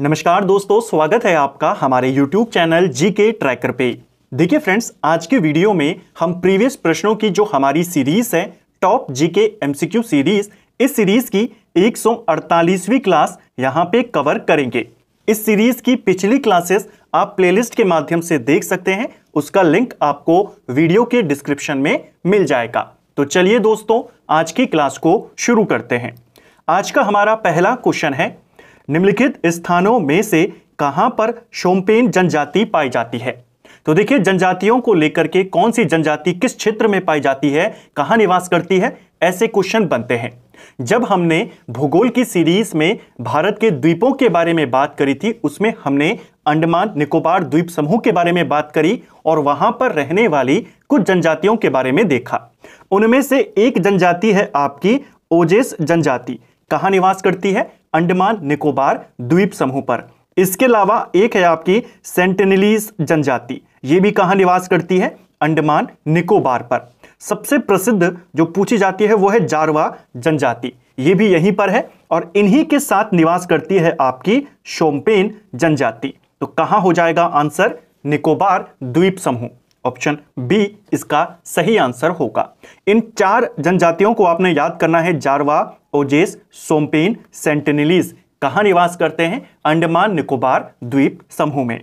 नमस्कार दोस्तों स्वागत है आपका हमारे YouTube चैनल जी के ट्रैकर पे देखिए फ्रेंड्स आज के वीडियो में हम प्रीवियस प्रश्नों की जो हमारी सीरीज है टॉप जी के सीरीज इस सीरीज की 148वीं क्लास यहाँ पे कवर करेंगे इस सीरीज की पिछली क्लासेस आप प्लेलिस्ट के माध्यम से देख सकते हैं उसका लिंक आपको वीडियो के डिस्क्रिप्शन में मिल जाएगा तो चलिए दोस्तों आज की क्लास को शुरू करते हैं आज का हमारा पहला क्वेश्चन है निम्नलिखित स्थानों में से कहां पर शोम्पेन जनजाति पाई जाती है तो देखिए जनजातियों को लेकर के कौन सी जनजाति किस क्षेत्र में पाई जाती है कहां निवास करती है ऐसे क्वेश्चन बनते हैं जब हमने भूगोल की सीरीज में भारत के द्वीपों के बारे में बात करी थी उसमें हमने अंडमान निकोबार द्वीप समूह के बारे में बात करी और वहां पर रहने वाली कुछ जनजातियों के बारे में देखा उनमें से एक जनजाति है आपकी ओजेस जनजाति कहाँ निवास करती है अंडमान निकोबार द्वीप समूह पर इसके अलावा एक है आपकी सेंटेनलीज जनजाति ये भी कहां निवास करती है अंडमान निकोबार पर सबसे प्रसिद्ध जो पूछी जाती है वो है जारवा जनजाति ये भी यहीं पर है और इन्हीं के साथ निवास करती है आपकी शोम्पेन जनजाति तो कहां हो जाएगा आंसर निकोबार द्वीप समूह ऑप्शन बी इसका सही आंसर होगा इन चार जनजातियों को आपने याद करना है जारवा ओजेस सोमपेन सेंटेनिलीज कहाँ निवास करते हैं अंडमान निकोबार द्वीप समूह में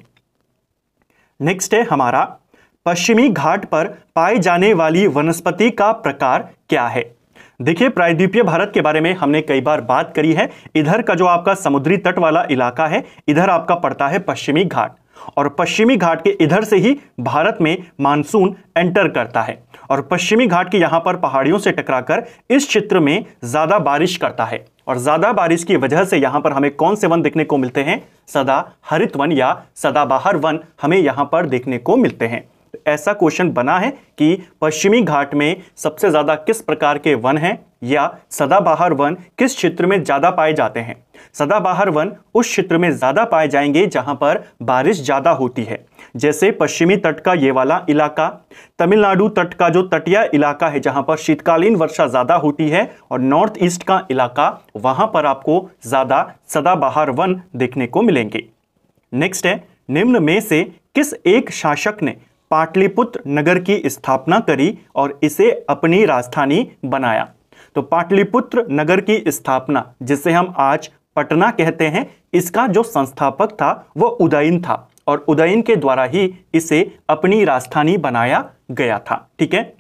नेक्स्ट है हमारा पश्चिमी घाट पर पाई जाने वाली वनस्पति का प्रकार क्या है देखिए प्रायद्वीपीय भारत के बारे में हमने कई बार बात करी है इधर का जो आपका समुद्री तट वाला इलाका है इधर आपका पड़ता है पश्चिमी घाट और पश्चिमी घाट के इधर से ही भारत में मानसून एंटर करता है और पश्चिमी घाट के यहाँ पर पहाड़ियों से टकराकर इस क्षेत्र में ज़्यादा बारिश करता है और ज़्यादा बारिश की वजह से यहाँ पर हमें कौन से वन देखने को मिलते हैं सदा हरित वन या सदाबहार वन हमें यहाँ पर देखने को मिलते हैं तो ऐसा क्वेश्चन बना है कि पश्चिमी घाट में सबसे ज़्यादा किस प्रकार के वन हैं या सदाबहार वन किस क्षेत्र में ज़्यादा पाए जाते हैं सदाबहार वन उस क्षेत्र में ज़्यादा पाए जाएंगे जहां पर बारिश ज़्यादा होती है जैसे पश्चिमी तट का ये वाला इलाका तमिलनाडु तट का जो तटिया इलाका है जहां पर शीतकालीन वर्षा ज़्यादा होती है और नॉर्थ ईस्ट का इलाका वहां पर आपको ज़्यादा सदाबहार वन देखने को मिलेंगे नेक्स्ट है निम्न में से किस एक शासक ने पाटलिपुत्र नगर की स्थापना करी और इसे अपनी राजधानी बनाया तो पाटलिपुत्र नगर की स्थापना जिसे हम आज पटना कहते हैं इसका जो संस्थापक था वह उदयन था और उदयन के द्वारा ही इसे अपनी राजधानी बनाया गया था ठीक है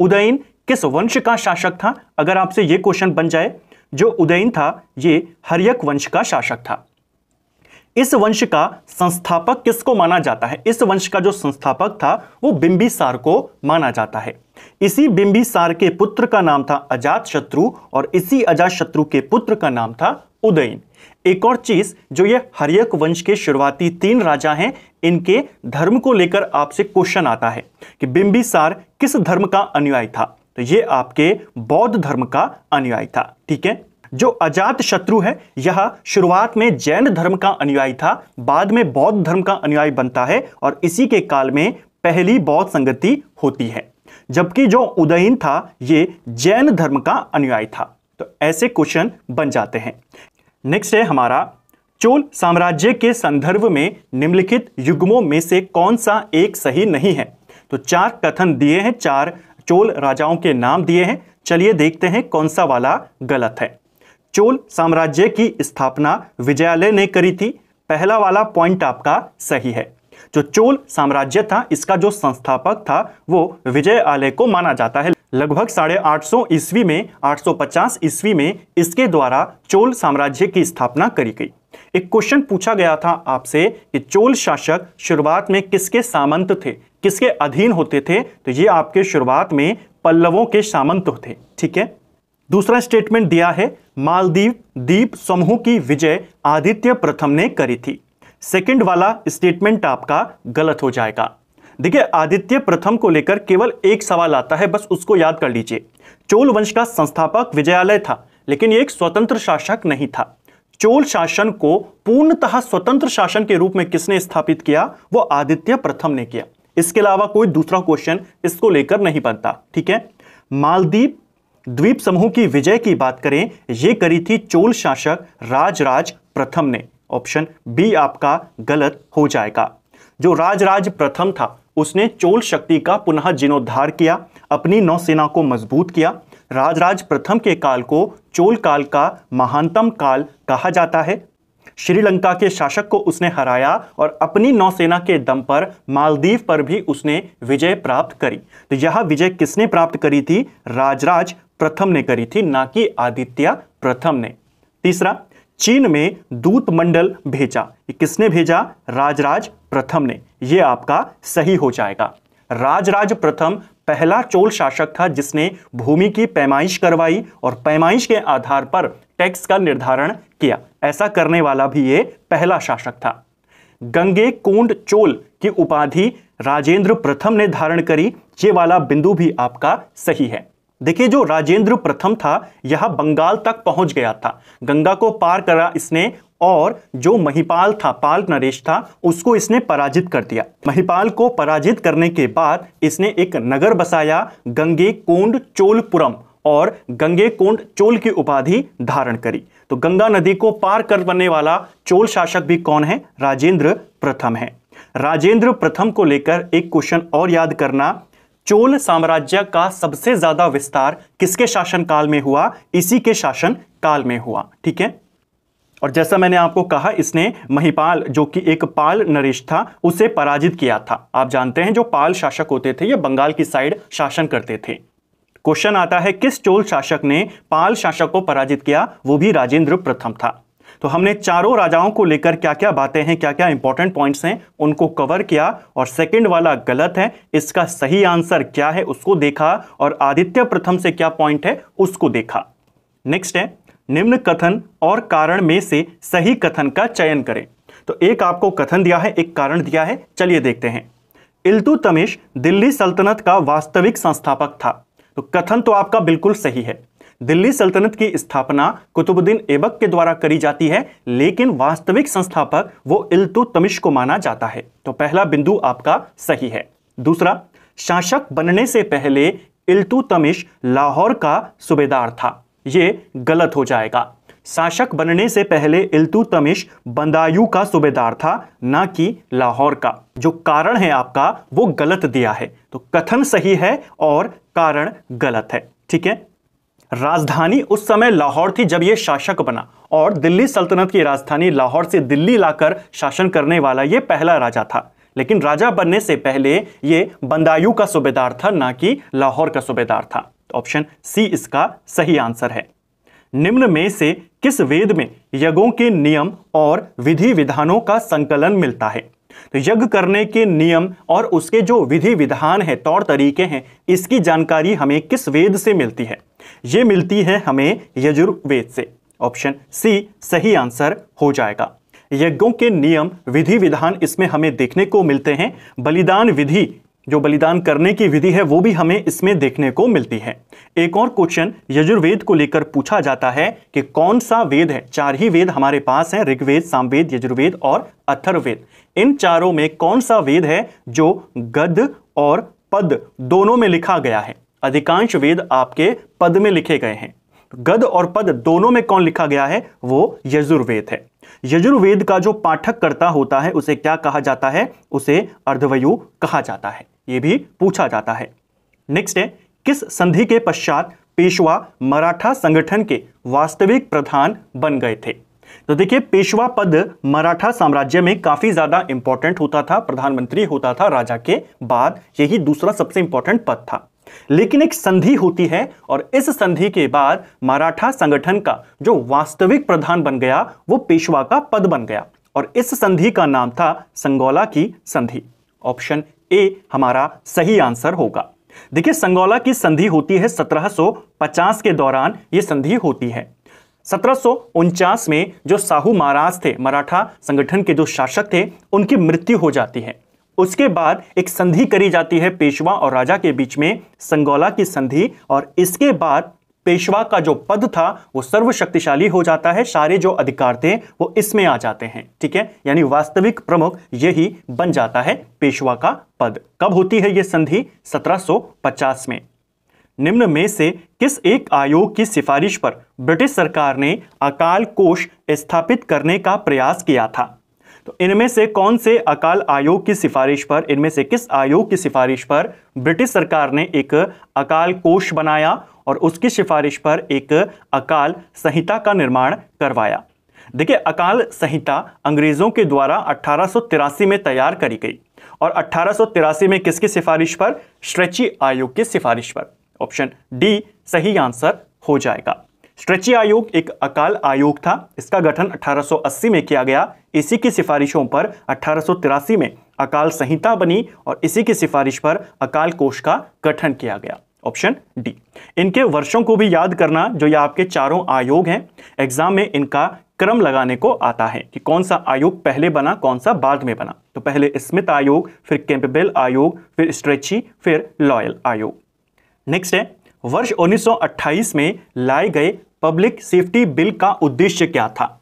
उदयन किस वंश का शासक था अगर आपसे ये क्वेश्चन बन जाए जो उदयन था ये हरियक वंश का शासक था इस वंश का संस्थापक किसको माना जाता है इस वंश का जो संस्थापक था वो बिंबिसार को माना जाता है इसी बिंबिसार के पुत्र का नाम था अजात शत्रु और इसी अजात शत्रु के पुत्र का नाम था उदयन एक और चीज जो ये हरियक वंश के शुरुआती तीन राजा हैं इनके धर्म को लेकर आपसे क्वेश्चन आता है कि बिंबिसार किस धर्म का अनुयायी था तो ये आपके बौद्ध धर्म का अनुयायी था ठीक है जो अजात शत्रु है यह शुरुआत में जैन धर्म का अनुयायी था बाद में बौद्ध धर्म का अनुयायी बनता है और इसी के काल में पहली बौद्ध संगति होती है जबकि जो उदयन था ये जैन धर्म का अनुयायी था तो ऐसे क्वेश्चन बन जाते हैं नेक्स्ट है हमारा चोल साम्राज्य के संदर्भ में निम्नलिखित युग्मों में से कौन सा एक सही नहीं है तो चार कथन दिए हैं चार चोल राजाओं के नाम दिए हैं चलिए देखते हैं कौन सा वाला गलत है चोल साम्राज्य की स्थापना विजयालय ने करी थी पहला वाला पॉइंट आपका सही है जो चोल साम्राज्य था इसका जो संस्थापक था वो विजय आलय को माना जाता है लगभग साढ़े आठ सौ ईस्वी में 850 ईस्वी में इसके द्वारा चोल साम्राज्य की स्थापना करी गई एक क्वेश्चन पूछा गया था आपसे कि चोल शासक शुरुआत में किसके सामंत थे किसके अधीन होते थे तो ये आपके शुरुआत में पल्लवों के सामंत थे ठीक है दूसरा स्टेटमेंट दिया है मालदीव द्वीप समूह की विजय आदित्य प्रथम ने करी थी सेकंड वाला स्टेटमेंट आपका गलत हो जाएगा देखिए आदित्य प्रथम को लेकर केवल एक सवाल आता है बस उसको याद कर लीजिए चोल वंश का संस्थापक विजयालय था लेकिन ये एक स्वतंत्र शासक नहीं था चोल शासन को पूर्णतः स्वतंत्र शासन के रूप में किसने स्थापित किया वो आदित्य प्रथम ने किया इसके अलावा कोई दूसरा क्वेश्चन इसको लेकर नहीं बनता ठीक है मालदीप द्वीप समूह की विजय की बात करें यह करी थी चोल शासक राजराज प्रथम ने ऑप्शन बी आपका गलत हो जाएगा जो राजराज प्रथम था उसने चोल शक्ति का पुनः जीर्णोद्धार किया अपनी नौसेना को मजबूत किया राजराज प्रथम के काल को चोल काल का महानतम काल कहा जाता है श्रीलंका के शासक को उसने हराया और अपनी नौसेना के दम पर मालदीव पर भी उसने विजय प्राप्त करी तो यह विजय किसने प्राप्त करी थी राजराज प्रथम ने करी थी ना कि आदित्य प्रथम ने तीसरा चीन में दूत मंडल भेजा किसने भेजा राजराज प्रथम ने यह आपका सही हो जाएगा राजराज प्रथम पहला चोल शासक था जिसने भूमि की पैमाइश करवाई और पैमाइश के आधार पर टैक्स का निर्धारण किया ऐसा करने वाला भी ये पहला शासक था गंगे कुंड चोल की उपाधि राजेंद्र प्रथम ने धारण करी ये वाला बिंदु भी आपका सही है देखिए जो राजेंद्र प्रथम था यह बंगाल तक पहुंच गया था गंगा को पार करा इसने और जो महिपाल था पाल नरेश था उसको इसने पराजित कर दिया महिपाल को पराजित करने के बाद इसने एक नगर बसाया गंगे कोंड चोलपुरम और गंगे कोंड चोल की उपाधि धारण करी तो गंगा नदी को पार करने वाला चोल शासक भी कौन है राजेंद्र प्रथम है राजेंद्र प्रथम को लेकर एक क्वेश्चन और याद करना चोल साम्राज्य का सबसे ज्यादा विस्तार किसके शासनकाल में हुआ इसी के शासन काल में हुआ ठीक है और जैसा मैंने आपको कहा इसने महिपाल जो कि एक पाल नरेश था उसे पराजित किया था आप जानते हैं जो पाल शासक होते थे ये बंगाल की साइड शासन करते थे क्वेश्चन आता है किस चोल शासक ने पाल शासक को पराजित किया वो भी राजेंद्र प्रथम था तो हमने चारों राजाओं को लेकर क्या क्या बातें हैं क्या क्या इंपॉर्टेंट पॉइंट्स हैं उनको कवर किया और सेकेंड वाला गलत है इसका सही आंसर क्या है उसको देखा और आदित्य प्रथम से क्या पॉइंट है उसको देखा नेक्स्ट है निम्न कथन और कारण में से सही कथन का चयन करें तो एक आपको कथन दिया है एक कारण दिया है चलिए देखते हैं इल्तु दिल्ली सल्तनत का वास्तविक संस्थापक था तो कथन तो आपका बिल्कुल सही है दिल्ली सल्तनत की स्थापना कुतुबुद्दीन ऐबक के द्वारा करी जाती है लेकिन वास्तविक संस्थापक वो तमिश को माना जाता है तो पहला बिंदु आपका सही है दूसरा शासक बनने से पहले तमिश लाहौर का सूबेदार था ये गलत हो जाएगा शासक बनने से पहले तमिश बंदायू का सूबेदार था ना कि लाहौर का जो कारण है आपका वो गलत दिया है तो कथन सही है और कारण गलत है ठीक है राजधानी उस समय लाहौर थी जब ये शासक बना और दिल्ली सल्तनत की राजधानी लाहौर से दिल्ली लाकर शासन करने वाला ये पहला राजा था लेकिन राजा बनने से पहले ये बंदायू का सूबेदार था ना कि लाहौर का सूबेदार था तो ऑप्शन सी इसका सही आंसर है निम्न में से किस वेद में यज्ञों के नियम और विधि विधानों का संकलन मिलता है तो यज्ञ करने के नियम और उसके जो विधि विधान है तौर तरीके हैं इसकी जानकारी हमें किस वेद से मिलती है ये मिलती है हमें यजुर्वेद से ऑप्शन सी सही आंसर हो जाएगा यज्ञों के नियम विधि विधान इसमें हमें देखने को मिलते हैं बलिदान विधि जो बलिदान करने की विधि है वो भी हमें इसमें देखने को मिलती है एक और क्वेश्चन यजुर्वेद को लेकर पूछा जाता है कि कौन सा वेद है चार ही वेद हमारे पास हैं ऋग्वेद सामवेद यजुर्वेद और अथर्वेद इन चारों में कौन सा वेद है जो गद और पद दोनों में लिखा गया है अधिकांश वेद आपके पद में लिखे गए हैं गद और पद दोनों में कौन लिखा गया है वो यजुर्वेद है यजुर्वेद का जो पाठक करता होता है उसे क्या कहा जाता है उसे अर्धवयु कहा जाता है ये भी पूछा जाता है नेक्स्ट है किस संधि के पश्चात पेशवा मराठा संगठन के वास्तविक प्रधान बन गए थे तो देखिए पेशवा पद मराठा साम्राज्य में काफी ज्यादा इंपॉर्टेंट होता था प्रधानमंत्री होता था राजा के बाद यही दूसरा सबसे इंपॉर्टेंट पद था लेकिन एक संधि होती है और इस संधि के बाद मराठा संगठन का जो वास्तविक प्रधान बन गया वो पेशवा का पद बन गया और इस संधि का नाम था संगोला की संधि ऑप्शन ए हमारा सही आंसर होगा देखिए संगोला की संधि होती है 1750 के दौरान यह संधि होती है सत्रह में जो साहू महाराज थे मराठा संगठन के जो शासक थे उनकी मृत्यु हो जाती है उसके बाद एक संधि करी जाती है पेशवा और राजा के बीच में संगोला की संधि और इसके बाद पेशवा का जो पद था वो सर्वशक्तिशाली हो जाता है सारे जो अधिकार थे वो इसमें आ जाते हैं ठीक है यानी वास्तविक प्रमुख यही बन जाता है पेशवा का पद कब होती है ये संधि 1750 में निम्न में से किस एक आयोग की सिफारिश पर ब्रिटिश सरकार ने अकाल कोष स्थापित करने का प्रयास किया था तो इनमें से कौन से अकाल आयोग की सिफारिश पर इनमें से किस आयोग की सिफारिश पर ब्रिटिश सरकार ने एक अकाल कोष बनाया और उसकी सिफारिश पर एक अकाल संहिता का निर्माण करवाया देखिए अकाल संहिता अंग्रेजों के द्वारा अट्ठारह में तैयार करी गई और अट्ठारह में किसकी सिफारिश पर स्ट्रेची आयोग की सिफारिश पर ऑप्शन डी सही आंसर हो जाएगा स्ट्रेची आयोग एक अकाल आयोग था इसका गठन 1880 में किया गया इसी की सिफारिशों पर अठारह में अकाल संहिता बनी और इसी की सिफारिश पर अकाल कोष का गठन किया गया ऑप्शन डी इनके वर्षों को भी याद करना जो ये आपके चारों आयोग हैं एग्जाम में इनका क्रम लगाने को आता है कि कौन सा आयोग पहले बना कौन सा बाद में बना तो पहले स्मिथ आयोग फिर कैंपबेल आयोग फिर स्ट्रेची फिर लॉयल आयोग नेक्स्ट है वर्ष 1928 में लाए गए पब्लिक सेफ्टी बिल का उद्देश्य क्या था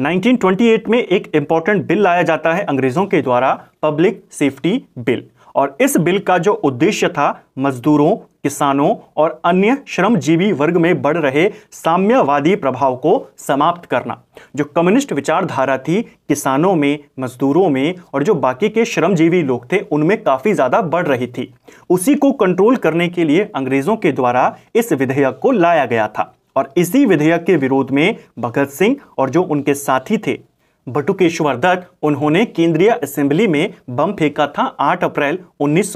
1928 में एक इंपॉर्टेंट बिल लाया जाता है अंग्रेजों के द्वारा पब्लिक सेफ्टी बिल और इस बिल का जो उद्देश्य था मजदूरों किसानों और अन्य श्रमजीवी वर्ग में बढ़ रहे साम्यवादी प्रभाव को समाप्त करना जो कम्युनिस्ट विचारधारा थी किसानों में मजदूरों में और जो बाकी के श्रमजीवी लोग थे उनमें काफ़ी ज़्यादा बढ़ रही थी उसी को कंट्रोल करने के लिए अंग्रेज़ों के द्वारा इस विधेयक को लाया गया था और इसी विधेयक के विरोध में भगत सिंह और जो उनके साथी थे बटुकेश्वर दत्त उन्होंने केंद्रीय असेंबली में बम फेंका था 8 अप्रैल उन्नीस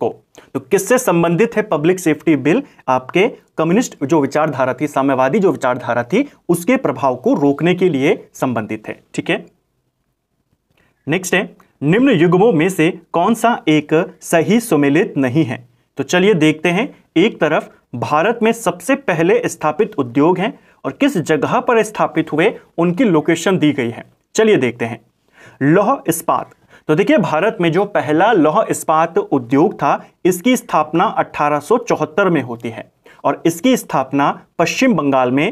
को तो किससे संबंधित है पब्लिक सेफ्टी बिल आपके कम्युनिस्ट जो विचारधारा थी साम्यवादी जो विचारधारा थी उसके प्रभाव को रोकने के लिए संबंधित है ठीक है नेक्स्ट है निम्न युगमों में से कौन सा एक सही सुमेलित नहीं है तो चलिए देखते हैं एक तरफ भारत में सबसे पहले स्थापित उद्योग हैं और किस जगह पर स्थापित हुए उनकी लोकेशन दी गई है चलिए देखते हैं लौह इस्पात तो देखिए भारत में जो पहला लौह इस्पात उद्योग था इसकी स्थापना 1874 में होती है और इसकी स्थापना पश्चिम बंगाल में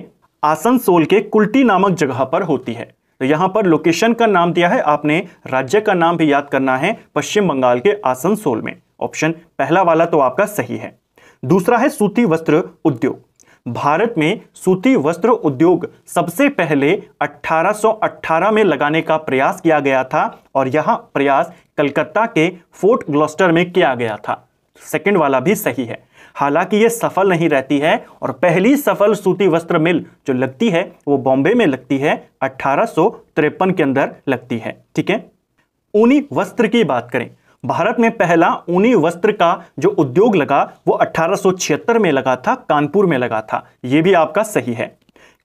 आसनसोल के कुल्टी नामक जगह पर होती है तो यहां पर लोकेशन का नाम दिया है आपने राज्य का नाम भी याद करना है पश्चिम बंगाल के आसनसोल में ऑप्शन पहला वाला तो आपका सही है दूसरा है सूती वस्त्र उद्योग भारत में सूती वस्त्र उद्योग सबसे पहले 1818 में लगाने का प्रयास किया गया था और यह प्रयास कलकत्ता के फोर्ट ग्लोस्टर में किया गया था सेकंड वाला भी सही है हालांकि यह सफल नहीं रहती है और पहली सफल सूती वस्त्र मिल जो लगती है वो बॉम्बे में लगती है अठारह के अंदर लगती है ठीक है ऊनी वस्त्र की बात करें भारत में पहला ऊनी वस्त्र का जो उद्योग लगा वो 1876 में लगा था कानपुर में लगा था ये भी आपका सही है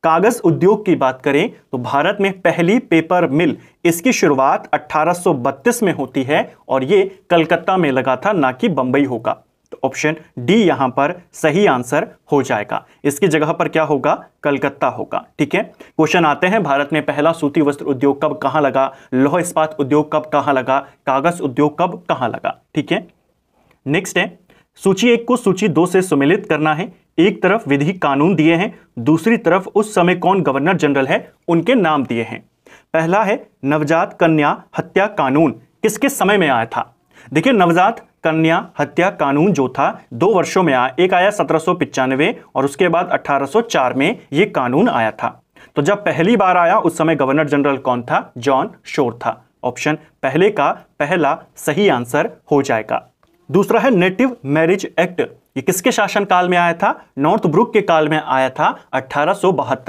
कागज उद्योग की बात करें तो भारत में पहली पेपर मिल इसकी शुरुआत 1832 में होती है और ये कलकत्ता में लगा था ना कि बंबई होगा तो ऑप्शन डी यहां पर सही आंसर हो जाएगा इसकी जगह पर क्या होगा कलकत्ता होगा ठीक है क्वेश्चन आते हैं भारत में पहला सूती वस्त्र उद्योग कब कहां लगा लोह इस्पात उद्योग कब कहां लगा कागज उद्योग कब कहां लगा ठीक है नेक्स्ट है सूची एक को सूची दो से सुमिलित करना है एक तरफ विधि कानून दिए हैं दूसरी तरफ उस समय कौन गवर्नर जनरल है उनके नाम दिए हैं पहला है नवजात कन्या हत्या कानून किसके समय में आया था देखिए नवजात कन्या हत्या कानून जो था दो वर्षों में आया एक आया सत्रह और उसके बाद 1804 में ये कानून आया था तो जब पहली बार आया उस समय गवर्नर जनरल कौन था जॉन शोर था ऑप्शन पहले का पहला सही आंसर हो जाएगा दूसरा है नेटिव मैरिज एक्ट ये किसके शासनकाल में आया था नॉर्थ ब्रुक के काल में आया था अठारह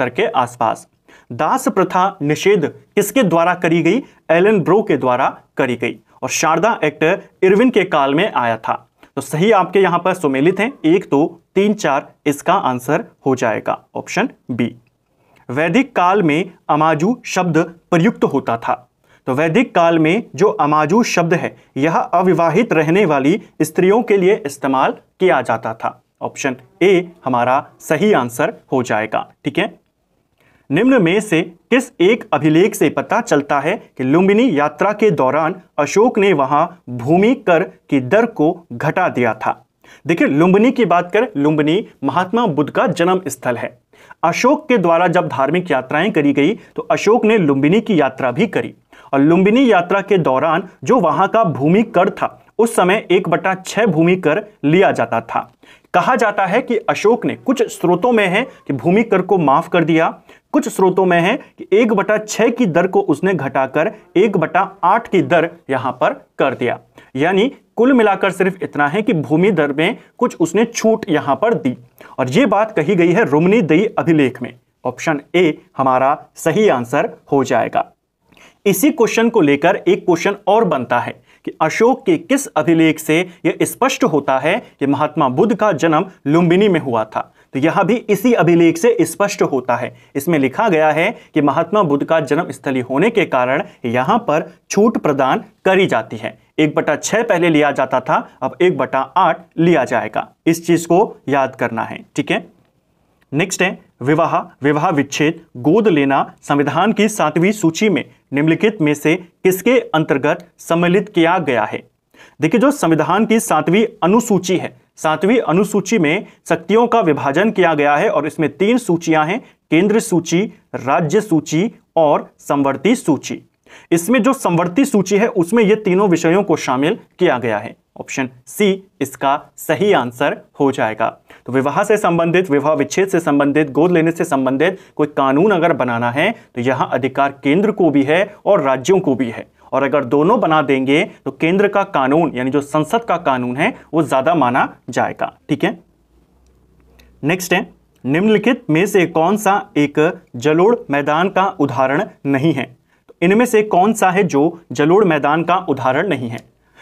के आसपास दास प्रथा निषेध किसके द्वारा करी गई एलन ब्रो के द्वारा करी गई और शारदा एक्ट इरविन के काल में आया था तो सही आपके यहां पर सुमेलित हैं एक दो तीन चार इसका आंसर हो जाएगा ऑप्शन बी वैदिक काल में अमाजू शब्द प्रयुक्त होता था तो वैदिक काल में जो अमाजू शब्द है यह अविवाहित रहने वाली स्त्रियों के लिए इस्तेमाल किया जाता था ऑप्शन ए हमारा सही आंसर हो जाएगा ठीक है निम्न में से किस एक अभिलेख से पता चलता है कि लुम्बिनी यात्रा के दौरान अशोक ने वहां भूमि कर की दर को घटा दिया था देखिए लुम्बिनी की बात करें लुम्बिनी महात्मा बुद्ध का जन्म स्थल है अशोक के द्वारा जब धार्मिक यात्राएं करी गई तो अशोक ने लुम्बिनी की यात्रा भी करी और लुम्बिनी यात्रा के दौरान जो वहां का भूमि कर था उस समय एक बटा छह भूमि कर लिया जाता था कहा जाता है कि अशोक ने कुछ स्रोतों में है कि भूमि कर को माफ कर दिया कुछ स्रोतों में है कि एक बटा छह की दर को उसने घटाकर एक बटा आठ की दर यहां पर कर दिया यानी कुल मिलाकर सिर्फ इतना है कि भूमि दर में कुछ उसने छूट यहां पर दी और यह बात कही गई है रोमनी दई अभिलेख में ऑप्शन ए हमारा सही आंसर हो जाएगा इसी क्वेश्चन को लेकर एक क्वेश्चन और बनता है कि अशोक के किस अभिलेख से यह स्पष्ट होता है कि महात्मा बुद्ध का जन्म लुम्बिनी में हुआ था तो यह भी इसी अभिलेख से स्पष्ट होता है इसमें लिखा गया है कि महात्मा बुद्ध का जन्म स्थली होने के कारण यहाँ पर छूट प्रदान करी जाती है एक बटा छह पहले लिया जाता था अब एक बटा आठ लिया जाएगा इस चीज़ को याद करना है ठीक है नेक्स्ट है विवाह विवाह विच्छेद गोद लेना संविधान की सातवीं सूची में निम्नलिखित में से किसके अंतर्गत सम्मिलित किया गया है देखिए जो संविधान की सातवीं अनुसूची है सातवीं अनुसूची में शक्तियों का विभाजन किया गया है और इसमें तीन सूचियां हैं केंद्र सूची राज्य सूची और संवर्ती सूची इसमें जो संवर्ती सूची है उसमें ये तीनों विषयों को शामिल किया गया है ऑप्शन सी इसका सही आंसर हो जाएगा तो विवाह से संबंधित विवाह विच्छेद से संबंधित गोद लेने से संबंधित कोई कानून अगर बनाना है तो यहां अधिकार केंद्र को भी है और राज्यों को भी है और अगर दोनों बना देंगे तो केंद्र का कानून यानी जो संसद का कानून है वो ज़्यादा माना जाएगा ठीक है नेक्स्ट है निम्नलिखित में से कौन सा एक जलोड़ मैदान का उदाहरण नहीं है तो इनमें से कौन सा है जो जलोड़ मैदान का उदाहरण नहीं है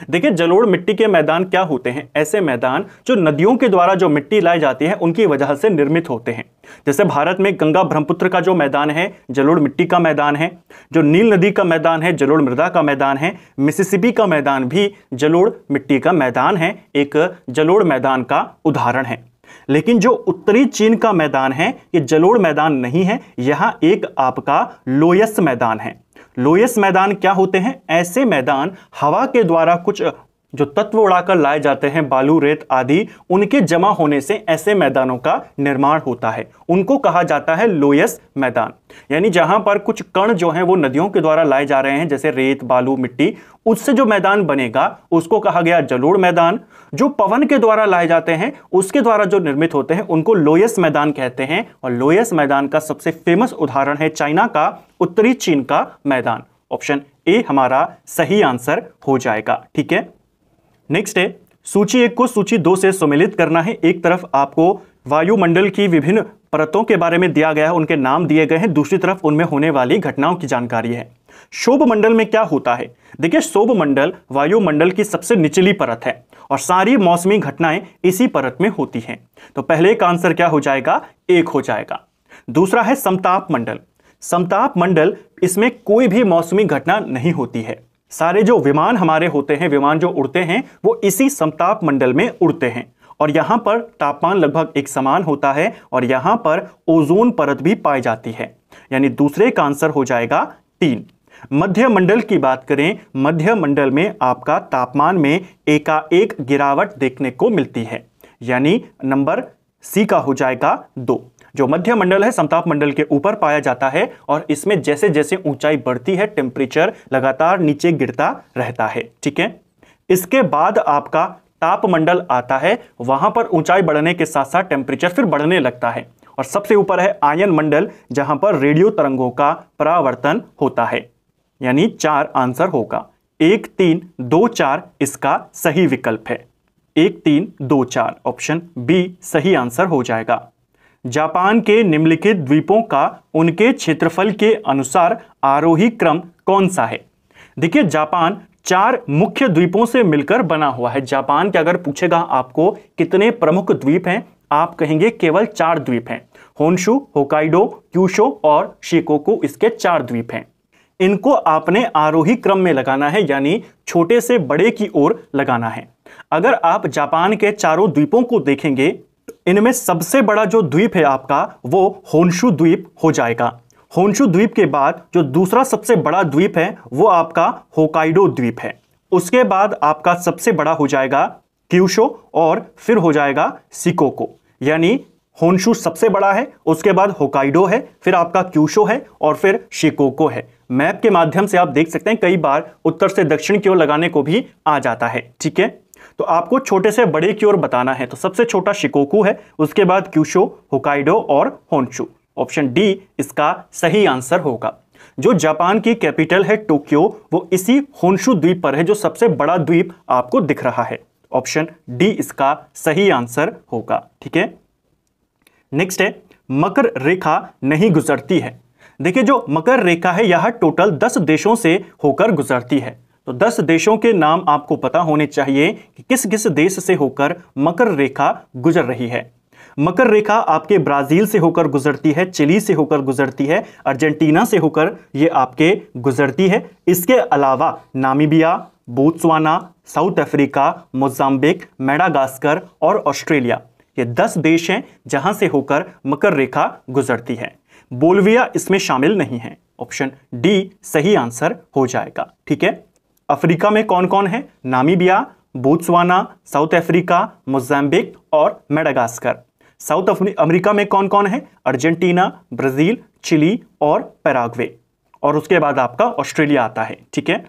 देखिए जलोढ़ मिट्टी के मैदान क्या होते हैं ऐसे मैदान जो नदियों के द्वारा जो मिट्टी लाई जाती है उनकी वजह से निर्मित होते हैं जैसे भारत में गंगा ब्रह्मपुत्र का जो मैदान है जलोढ़ मिट्टी का मैदान है जो नील नदी का मैदान है जलोढ़ मृदा का मैदान है मिसिसिपी का मैदान भी जलोढ़ मिट्टी का मैदान है एक जलोढ़ मैदान का उदाहरण है लेकिन जो उत्तरी चीन का मैदान है ये जलोढ़ मैदान नहीं है यहां एक आपका लोयस मैदान है लोयस मैदान क्या होते हैं ऐसे मैदान हवा के द्वारा कुछ जो तत्व उड़ाकर लाए जाते हैं बालू रेत आदि उनके जमा होने से ऐसे मैदानों का निर्माण होता है उनको कहा जाता है लोयस मैदान यानी जहां पर कुछ कण जो हैं वो नदियों के द्वारा लाए जा रहे हैं जैसे रेत बालू मिट्टी उससे जो मैदान बनेगा उसको कहा गया जलोड़ मैदान जो पवन के द्वारा लाए जाते हैं उसके द्वारा जो निर्मित होते हैं उनको लोयस मैदान कहते हैं और लोयस मैदान का सबसे फेमस उदाहरण है चाइना का उत्तरी चीन का मैदान ऑप्शन ए हमारा सही आंसर हो जाएगा ठीक है नेक्स्ट है सूची एक को सूची दो से सम्मिलित करना है एक तरफ आपको वायुमंडल की विभिन्न परतों के बारे में दिया गया है उनके नाम दिए गए हैं दूसरी तरफ उनमें होने वाली घटनाओं की जानकारी है शोभ मंडल में क्या होता है देखिए शोभ मंडल वायुमंडल की सबसे निचली परत है और सारी मौसमी घटनाएं इसी परत में होती हैं तो पहले का आंसर क्या हो जाएगा एक हो जाएगा दूसरा है समताप मंडल समताप मंडल इसमें कोई भी मौसमी घटना नहीं होती है सारे जो विमान हमारे होते हैं विमान जो उड़ते हैं वो इसी समताप मंडल में उड़ते हैं और यहां पर तापमान लगभग एक समान होता है और यहां पर ओजोन परत भी पाई जाती है यानी दूसरे का आंसर हो जाएगा तीन मध्य मंडल की बात करें मध्य मंडल में आपका तापमान में एकाएक गिरावट देखने को मिलती है यानी नंबर सी का हो जाएगा दो जो मध्य मंडल है समताप मंडल के ऊपर पाया जाता है और इसमें जैसे जैसे ऊंचाई बढ़ती है टेम्परेचर लगातार नीचे गिरता रहता है ठीक है इसके बाद आपका मंडल आता है वहां पर ऊंचाई बढ़ने के साथ साथ टेम्परेचर फिर बढ़ने लगता है और सबसे ऊपर है आयन मंडल जहां पर रेडियो तरंगों का परावर्तन होता है यानी चार आंसर होगा एक तीन दो चार इसका सही विकल्प है एक तीन दो चार ऑप्शन बी सही आंसर हो जाएगा जापान के निम्नलिखित द्वीपों का उनके क्षेत्रफल के अनुसार आरोही क्रम कौन सा है देखिए जापान चार मुख्य द्वीपों से मिलकर बना हुआ है जापान के अगर पूछेगा आपको कितने प्रमुख द्वीप हैं आप कहेंगे केवल चार द्वीप हैं होन्शु होकाइडो क्यूशो और शिकोको इसके चार द्वीप हैं इनको आपने आरोही क्रम में लगाना है यानी छोटे से बड़े की ओर लगाना है अगर आप जापान के चारों द्वीपों को देखेंगे इनमें सबसे बड़ा जो द्वीप है आपका वो होनशु द्वीप हो जाएगा होनशु द्वीप के बाद जो दूसरा सबसे बड़ा द्वीप है वो आपका होकाइडो द्वीप है उसके बाद आपका सबसे बड़ा हो जाएगा क्यूशो और फिर हो जाएगा सिकोको यानी होन्शु सबसे बड़ा है उसके बाद होकाइडो है फिर आपका क्यूशो है और फिर शिकोको है मैप के माध्यम से आप देख सकते हैं कई बार उत्तर से दक्षिण की ओर लगाने को भी आ जाता है ठीक है तो आपको छोटे से बड़े की ओर बताना है तो सबसे छोटा शिकोकू है उसके बाद क्यूशो होकाइडो और होन्शु ऑप्शन डी इसका सही आंसर होगा जो जापान की कैपिटल है टोक्यो वो इसी होन्शु द्वीप पर है जो सबसे बड़ा द्वीप आपको दिख रहा है ऑप्शन डी इसका सही आंसर होगा ठीक है नेक्स्ट है मकर रेखा नहीं गुजरती है देखिए जो मकर रेखा है यह टोटल दस देशों से होकर गुजरती है तो 10 देशों के नाम आपको पता होने चाहिए कि किस किस देश से होकर मकर रेखा गुजर रही है मकर रेखा आपके ब्राज़ील से होकर गुजरती है चिली से होकर गुजरती है अर्जेंटीना से होकर ये आपके गुजरती है इसके अलावा Namibia Botswana South Africa Mozambique Madagascar और ऑस्ट्रेलिया ये दस देश हैं जहां से होकर मकर रेखा गुजरती है बोलविया इसमें शामिल नहीं है ऑप्शन डी सही आंसर हो जाएगा ठीक है अफ्रीका में कौन कौन है Namibia Botswana South Africa Mozambique और मेडागास्कर साउथ अमेरिका में कौन कौन है अर्जेंटीना ब्राज़ील चिली और पैराग्वे और उसके बाद आपका ऑस्ट्रेलिया आता है ठीक है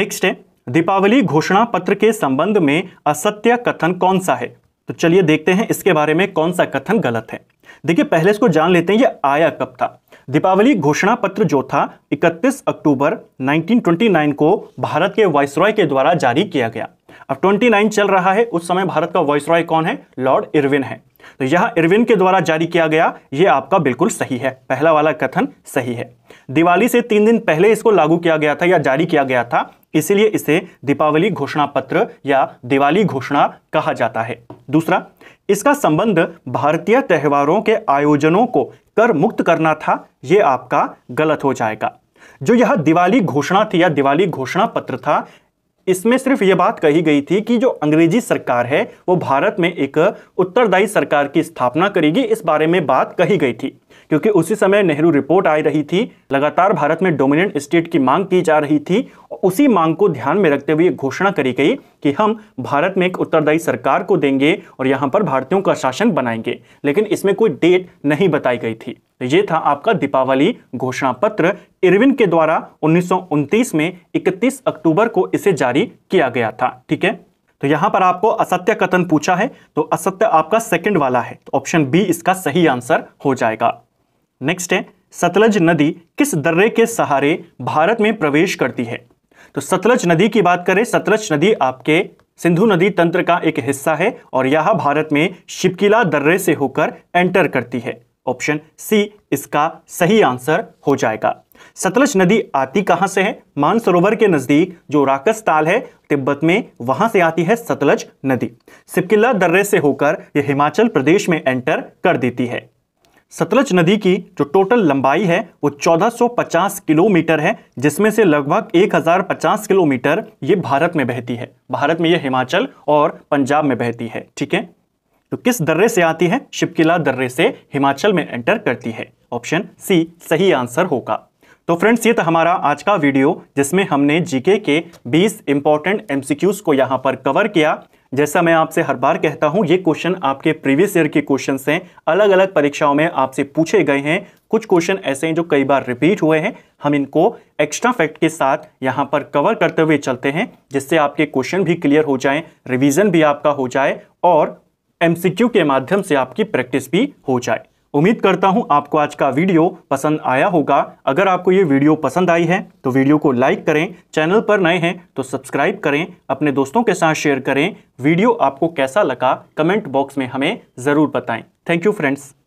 नेक्स्ट है दीपावली घोषणा पत्र के संबंध में असत्य कथन कौन सा है तो चलिए देखते हैं इसके बारे में कौन सा कथन गलत है देखिए पहले इसको जान लेते हैं ये आया कब था दीपावली घोषणा पत्र जो था 31 अक्टूबर 1929 को भारत के वाइसरॉय के द्वारा जारी किया गया अब 29 चल रहा है उस समय भारत का वाइसरॉय कौन है लॉर्ड इरविन है तो यह इरविन के द्वारा जारी किया गया यह आपका बिल्कुल सही है पहला वाला कथन सही है दिवाली से तीन दिन पहले इसको लागू किया गया था या जारी किया गया था इसीलिए इसे दीपावली घोषणा पत्र या दिवाली घोषणा कहा जाता है दूसरा इसका संबंध भारतीय त्यौहारों के आयोजनों को कर मुक्त करना था ये आपका गलत हो जाएगा जो यह दिवाली घोषणा थी या दिवाली घोषणा पत्र था इसमें सिर्फ ये बात कही गई थी कि जो अंग्रेजी सरकार है वो भारत में एक उत्तरदायी सरकार की स्थापना करेगी इस बारे में बात कही गई थी क्योंकि उसी समय नेहरू रिपोर्ट आई रही थी लगातार भारत में डोमिनेंट स्टेट की मांग की जा रही थी उसी मांग को ध्यान में रखते हुए घोषणा करी गई कि हम भारत में एक उत्तरदायी सरकार को देंगे और यहाँ पर भारतीयों का शासन बनाएंगे लेकिन इसमें कोई डेट नहीं बताई गई थी तो ये था आपका दीपावली घोषणा पत्र इरविन के द्वारा उन्नीस में 31 अक्टूबर को इसे जारी किया गया था ठीक है तो यहां पर आपको असत्य कथन पूछा है तो असत्य आपका सेकंड वाला है तो ऑप्शन बी इसका सही आंसर हो जाएगा नेक्स्ट है सतलज नदी किस दर्रे के सहारे भारत में प्रवेश करती है तो सतलज नदी की बात करें सतलज नदी आपके सिंधु नदी तंत्र का एक हिस्सा है और यह भारत में शिपकिला दर्रे से होकर एंटर करती है ऑप्शन सी इसका सही आंसर हो जाएगा सतलज नदी आती कहां से है मानसरोवर के नज़दीक जो राकस ताल है तिब्बत में वहां से आती है सतलज नदी सिपकिला दर्रे से होकर यह हिमाचल प्रदेश में एंटर कर देती है सतलज नदी की जो टोटल लंबाई है वो 1450 किलोमीटर है जिसमें से लगभग 1050 किलोमीटर ये भारत में बहती है भारत में ये हिमाचल और पंजाब में बहती है ठीक है तो किस दर्रे से आती है शिपकिला दर्रे से हिमाचल में एंटर करती है ऑप्शन सी सही आंसर होगा तो फ्रेंड्स ये था हमारा आज का वीडियो जिसमें हमने जीके के 20 इंपॉर्टेंट एमसीक्यूज को यहाँ पर कवर किया जैसा मैं आपसे हर बार कहता हूँ ये क्वेश्चन आपके प्रीवियस ईयर के क्वेश्चन हैं अलग अलग परीक्षाओं में आपसे पूछे गए हैं कुछ क्वेश्चन ऐसे हैं जो कई बार रिपीट हुए हैं हम इनको एक्स्ट्रा फैक्ट के साथ यहाँ पर कवर करते हुए चलते हैं जिससे आपके क्वेश्चन भी क्लियर हो जाएं रिवीजन भी आपका हो जाए और एमसीक्यू के माध्यम से आपकी प्रैक्टिस भी हो जाए उम्मीद करता हूं आपको आज का वीडियो पसंद आया होगा अगर आपको ये वीडियो पसंद आई है तो वीडियो को लाइक करें चैनल पर नए हैं तो सब्सक्राइब करें अपने दोस्तों के साथ शेयर करें वीडियो आपको कैसा लगा कमेंट बॉक्स में हमें ज़रूर बताएं थैंक यू फ्रेंड्स